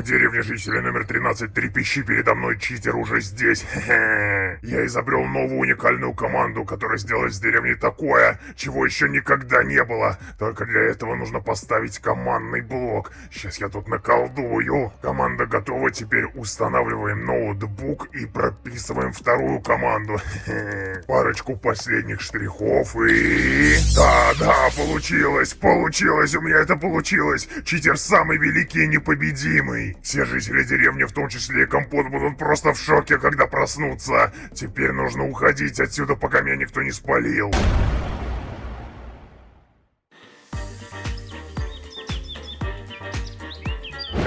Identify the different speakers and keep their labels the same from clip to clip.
Speaker 1: в деревне жителя номер 13 трепещи передо мной читер уже здесь. Я изобрел новую уникальную команду, которая сделает с деревни такое, чего еще никогда не было. Только для этого нужно поставить командный блок. Сейчас я тут наколдую. Команда готова, теперь устанавливаем ноутбук и прописываем вторую команду. Парочку последних штрихов и... Да-да, получилось, получилось, у меня это получилось. Читер самый великий и непобедимый все жители деревни, в том числе и Компот, будут просто в шоке, когда проснутся. Теперь нужно уходить отсюда, пока меня никто не спалил.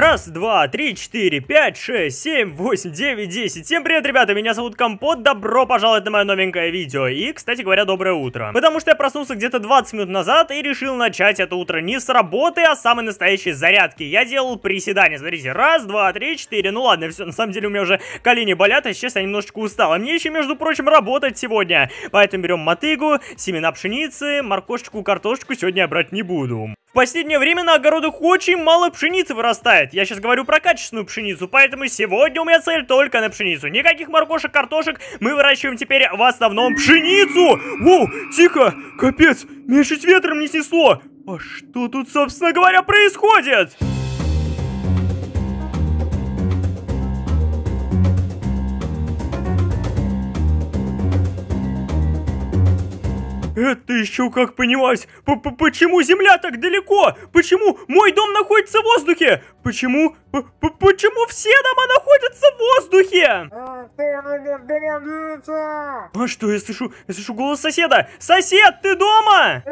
Speaker 1: Раз, два, три, четыре, пять, шесть, семь, восемь, девять, десять. Всем привет, ребята, меня зовут Компот, добро пожаловать на мое новенькое видео. И, кстати говоря, доброе утро. Потому что я проснулся где-то 20 минут назад и решил начать это утро не с работы, а с самой настоящей зарядки. Я делал приседания, смотрите, раз, два, три, четыре, ну ладно, все, на самом деле у меня уже колени болят, а сейчас я немножечко устал. А мне еще, между прочим, работать сегодня. Поэтому берем мотыгу, семена пшеницы, моркошечку, картошечку сегодня я брать не буду. В последнее время на огородах очень мало пшеницы вырастает. Я сейчас говорю про качественную пшеницу, поэтому сегодня у меня цель только на пшеницу. Никаких моркошек, картошек, мы выращиваем теперь в основном пшеницу! Воу, тихо, капец, меньше с ветром не снесло. А что тут, собственно говоря, происходит? Это еще как понимать? П -п Почему земля так далеко? Почему мой дом находится в воздухе? Почему? П -п Почему все дома находятся в воздухе? А, а что, я слышу, я слышу голос соседа. Сосед, ты дома?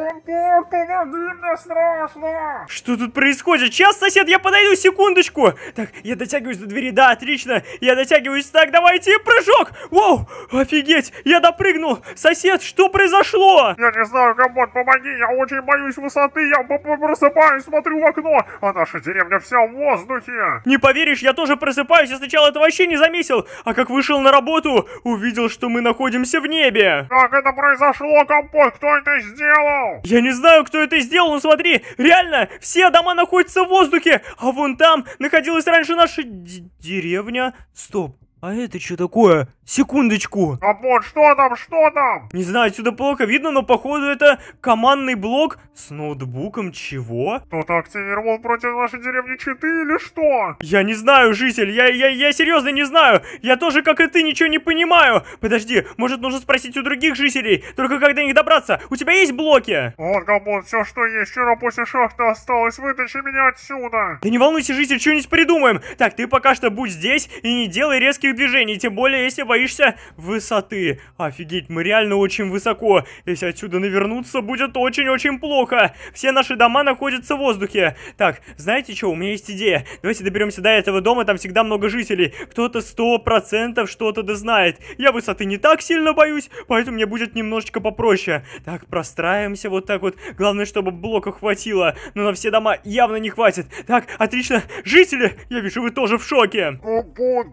Speaker 1: Что тут происходит? Сейчас, сосед, я подойду, секундочку. Так, я дотягиваюсь до двери, да, отлично. Я дотягиваюсь, так, давайте прыжок. Вау, офигеть, я допрыгнул. Сосед, что произошло? Я не знаю, Гамбон, помоги, я очень боюсь высоты, я просыпаюсь, смотрю в окно, а наша деревня вся в воздухе. Не поверишь, я тоже просыпаюсь, я сначала это вообще не заметил, а как вышел на работу, увидел, что мы находимся в небе. Как это произошло, Гамбон, кто это сделал? Я не знаю, кто это сделал, но смотри, реально, все дома находятся в воздухе, а вон там находилась раньше наша деревня. Стоп, а это что такое? Секундочку. А вот что там, что там? Не знаю, отсюда плохо видно, но походу это командный блок с ноутбуком чего? Кто-то активировал против нашей деревни читы или что? Я не знаю, житель, я, я, я серьезно не знаю. Я тоже, как и ты, ничего не понимаю. Подожди, может нужно спросить у других жителей, только как до них добраться? У тебя есть блоки? Вот, Габон, все, что есть вчера после шахты осталось, вытащи меня отсюда. Да не волнуйся, житель, что-нибудь придумаем. Так, ты пока что будь здесь и не делай резких физических движений, тем более если боишься высоты. Офигеть, мы реально очень высоко. Если отсюда навернуться, будет очень-очень плохо. Все наши дома находятся в воздухе. Так, знаете что, у меня есть идея. Давайте доберемся до этого дома, там всегда много жителей. Кто-то сто процентов что-то да знает. Я высоты не так сильно боюсь, поэтому мне будет немножечко попроще. Так, простраиваемся вот так вот. Главное, чтобы блока хватило. Но на все дома явно не хватит. Так, отлично. Жители, я вижу, вы тоже в шоке. О,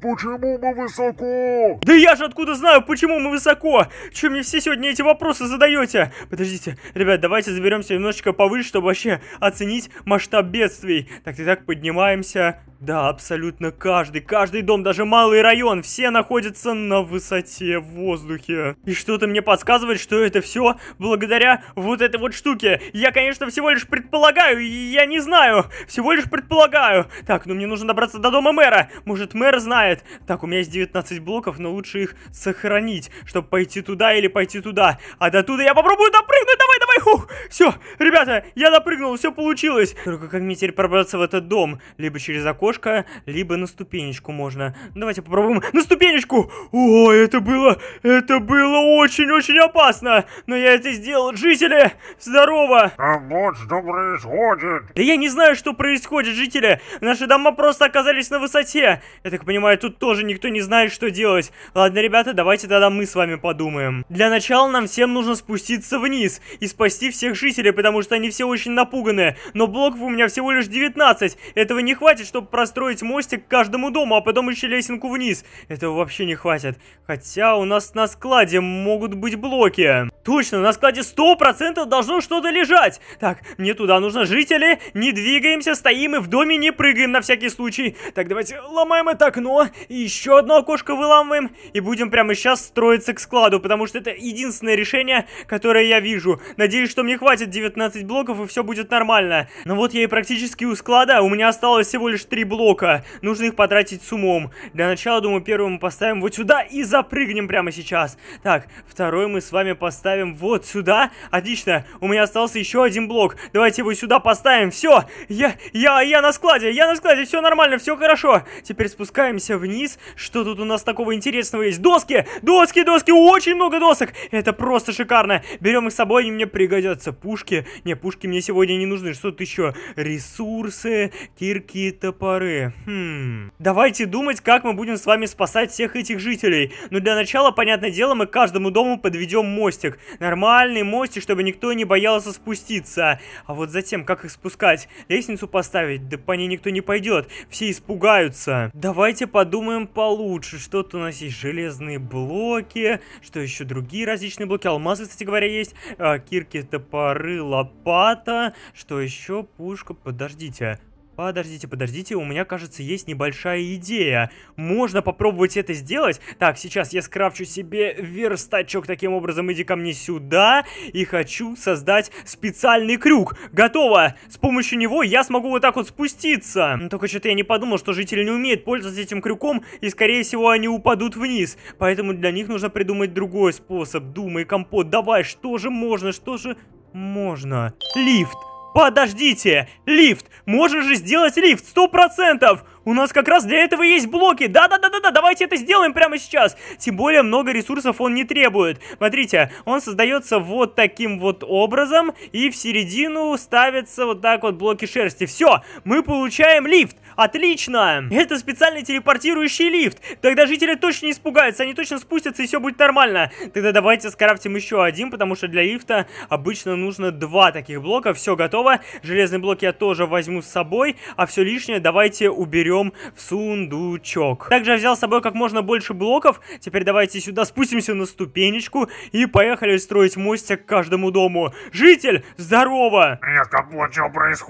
Speaker 1: почему мы высоко? Да я же откуда знаю, почему мы высоко? Чем мне все сегодня эти вопросы задаете? Подождите, ребят, давайте заберемся немножечко повыше, чтобы вообще оценить масштаб бедствий. Так, и так поднимаемся. Да, абсолютно каждый, каждый дом, даже малый район, все находятся на высоте в воздухе. И что-то мне подсказывает, что это все благодаря вот этой вот штуке. Я, конечно, всего лишь предполагаю, я не знаю, всего лишь предполагаю. Так, ну мне нужно добраться до дома мэра. Может, мэр знает. Так, у меня есть 19 блоков, но лучше их сохранить, чтобы пойти туда или пойти туда. А до туда я попробую допрыгнуть, давай, давай, хух. Все, ребята, я допрыгнул, все получилось. Только как мне теперь пробраться в этот дом? Либо через окошко окошко, либо на ступенечку можно. Давайте попробуем на ступенечку! О, это было... Это было очень-очень опасно! Но я это сделал! Жители, здорово! А вот что происходит! Да я не знаю, что происходит, жители! Наши дома просто оказались на высоте! Я так понимаю, тут тоже никто не знает, что делать. Ладно, ребята, давайте тогда мы с вами подумаем. Для начала нам всем нужно спуститься вниз и спасти всех жителей, потому что они все очень напуганы. Но блоков у меня всего лишь 19. Этого не хватит, чтобы простроить мостик к каждому дому, а потом еще лесенку вниз. Этого вообще не хватит. Хотя у нас на складе могут быть блоки. Точно, на складе 100% должно что-то лежать. Так, мне туда нужно жители. Не двигаемся, стоим и в доме не прыгаем на всякий случай. Так, давайте ломаем это окно. И еще одно окошко выламываем. И будем прямо сейчас строиться к складу, потому что это единственное решение, которое я вижу. Надеюсь, что мне хватит 19 блоков и все будет нормально. Но вот я и практически у склада. У меня осталось всего лишь 3 блока. Нужно их потратить с умом. Для начала, думаю, первым мы поставим вот сюда и запрыгнем прямо сейчас. Так, второй мы с вами поставим ставим вот сюда. Отлично, у меня остался еще один блок. Давайте его сюда поставим. Все, я, я, я на складе, я на складе, все нормально, все хорошо. Теперь спускаемся вниз. Что тут у нас такого интересного есть? Доски, доски, доски, очень много досок. Это просто шикарно. Берем их с собой, они мне пригодятся пушки. Не, пушки мне сегодня не нужны. Что-то еще. Ресурсы, кирки, топоры. Хм. Давайте думать, как мы будем с вами спасать всех этих жителей. Но ну, для начала, понятное дело, мы каждому дому подведем мостик нормальный мостик, чтобы никто не боялся спуститься. А вот затем, как их спускать? Лестницу поставить? Да по ней никто не пойдет. Все испугаются. Давайте подумаем получше. Что-то у нас есть железные блоки, что еще другие различные блоки. Алмазы, кстати говоря, есть. А, кирки, топоры, лопата. Что еще? Пушка. Подождите. А. Подождите, подождите, у меня, кажется, есть небольшая идея. Можно попробовать это сделать. Так, сейчас я скрафчу себе верстачок таким образом. Иди ко мне сюда. И хочу создать специальный крюк. Готово! С помощью него я смогу вот так вот спуститься. Ну, только что-то я не подумал, что жители не умеют пользоваться этим крюком. И, скорее всего, они упадут вниз. Поэтому для них нужно придумать другой способ. Думай, компот, давай, что же можно, что же можно? Лифт! Подождите! Лифт! Можно же сделать лифт! Сто процентов! У нас как раз для этого есть блоки. Да-да-да-да-да, давайте это сделаем прямо сейчас. Тем более много ресурсов он не требует. Смотрите, он создается вот таким вот образом. И в середину ставятся вот так вот блоки шерсти. Все, мы получаем лифт. Отлично! Это специальный телепортирующий лифт. Тогда жители точно не испугаются, они точно спустятся и все будет нормально. Тогда давайте скрафтим еще один, потому что для лифта обычно нужно два таких блока. Все готово. Железный блок я тоже возьму с собой, а все лишнее давайте уберем берем в сундучок. Также я взял с собой как можно больше блоков. Теперь давайте сюда спустимся на ступенечку и поехали строить мостик к каждому дому. Житель, здорово! Привет, Капло, что происходит?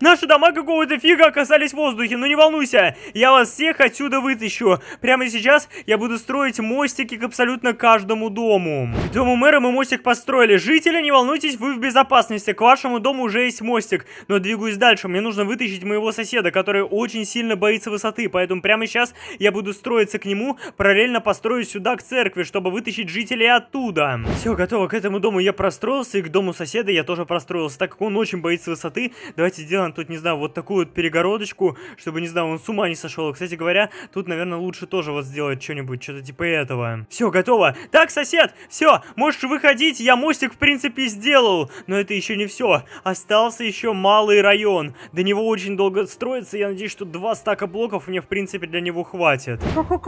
Speaker 1: Наши дома какого-то фига оказались в воздухе, но ну не волнуйся, я вас всех отсюда вытащу. Прямо сейчас я буду строить мостики к абсолютно каждому дому. К дому мэра мы мостик построили. Жители, не волнуйтесь, вы в безопасности. К вашему дому уже есть мостик. Но двигаюсь дальше, мне нужно вытащить моего соседа, который очень сильно боится высоты, поэтому прямо сейчас я буду строиться к нему, параллельно построю сюда к церкви, чтобы вытащить жителей оттуда. Все, готово, к этому дому я простроился, и к дому соседа я тоже простроился, так как он очень боится высоты. Давайте сделаем тут, не знаю, вот такую вот перегородочку, чтобы, не знаю, он с ума не сошел. Кстати говоря, тут, наверное, лучше тоже вот сделать что-нибудь, что-то типа этого. Все, готово. Так, сосед, все, можешь выходить, я мостик, в принципе, сделал. Но это еще не все. Остался еще малый район. До него очень долго строится, я надеюсь, что два Однако блоков мне, в принципе, для него хватит. капот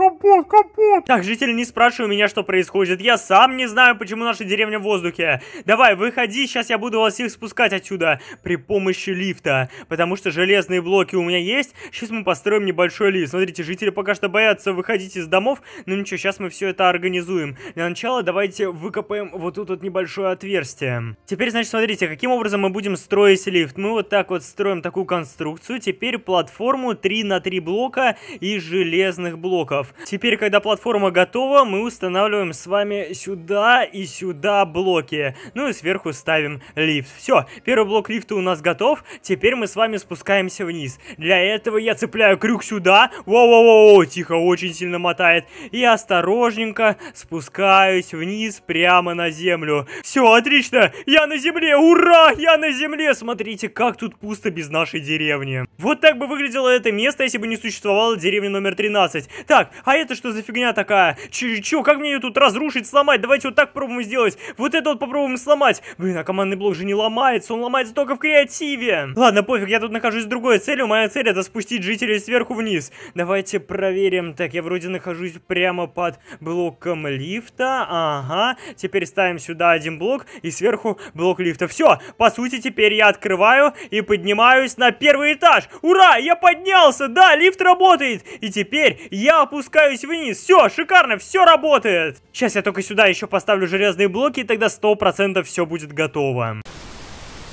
Speaker 1: капот Так, житель, не спрашивай меня, что происходит. Я сам не знаю, почему наша деревня в воздухе. Давай, выходи, сейчас я буду вас их спускать отсюда. При помощи лифта. Потому что железные блоки у меня есть. Сейчас мы построим небольшой лифт. Смотрите, жители пока что боятся выходить из домов. Но ну ничего, сейчас мы все это организуем. Для начала давайте выкопаем вот тут вот небольшое отверстие. Теперь, значит, смотрите, каким образом мы будем строить лифт. Мы вот так вот строим такую конструкцию. Теперь платформу 3 на три блока из железных блоков. Теперь, когда платформа готова, мы устанавливаем с вами сюда и сюда блоки. Ну и сверху ставим лифт. Все, первый блок лифта у нас готов. Теперь мы с вами спускаемся вниз. Для этого я цепляю крюк сюда. Воу-воу-воу, тихо, очень сильно мотает. И осторожненько спускаюсь вниз прямо на землю. Все, отлично, я на земле, ура, я на земле. Смотрите, как тут пусто без нашей деревни. Вот так бы выглядело это место, Китае, если бы не существовало деревня номер 13. Так, а это что за фигня такая? Ч как мне ее тут разрушить, сломать? Давайте вот так попробуем сделать. Вот это вот попробуем сломать. Блин, а командный блок же не ломается, он ломается только в креативе. Ладно, пофиг, я тут нахожусь с другой целью. Моя цель это спустить жителей сверху вниз. Давайте проверим. Так, я вроде нахожусь прямо под блоком лифта. Ага, теперь ставим сюда один блок и сверху блок лифта. Все, по сути, теперь я открываю и поднимаюсь на первый этаж. Ура, я поднялся! Да, лифт работает! И теперь я опускаюсь вниз. Все, шикарно, все работает! Сейчас я только сюда еще поставлю железные блоки, и тогда 100% все будет готово.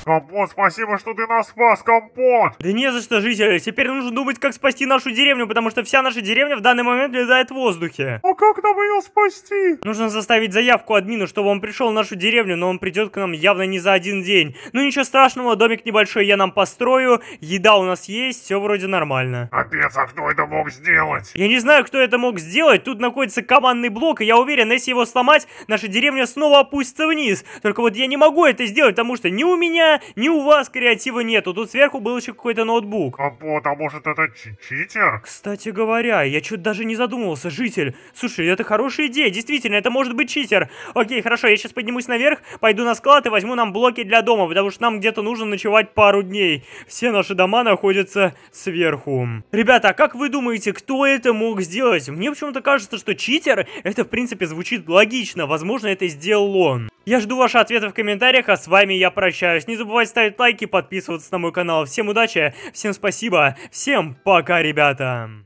Speaker 1: Компот, спасибо, что ты нас спас, Компот! Да не за что, жители, теперь нужно думать, как спасти нашу деревню, потому что вся наша деревня в данный момент летает в воздухе. А как нам ее спасти? Нужно заставить заявку админу, чтобы он пришел в нашу деревню, но он придет к нам явно не за один день. Ну ничего страшного, домик небольшой я нам построю, еда у нас есть, все вроде нормально. Капец, а кто это мог сделать? Я не знаю, кто это мог сделать, тут находится командный блок, и я уверен, если его сломать, наша деревня снова опустится вниз. Только вот я не могу это сделать, потому что ни у меня, меня, ни у вас креатива нету. Тут сверху был еще какой-то ноутбук. А, вот, а может это читер? Кстати говоря, я чуть даже не задумывался, житель. Слушай, это хорошая идея, действительно, это может быть читер. Окей, хорошо, я сейчас поднимусь наверх, пойду на склад и возьму нам блоки для дома, потому что нам где-то нужно ночевать пару дней. Все наши дома находятся сверху. Ребята, а как вы думаете, кто это мог сделать? Мне почему-то кажется, что читер, это в принципе звучит логично. Возможно, это сделал он. Я жду ваши ответы в комментариях, а с вами я прощаюсь. Не забудьте забывайте ставить лайки, подписываться на мой канал. Всем удачи, всем спасибо, всем пока, ребята!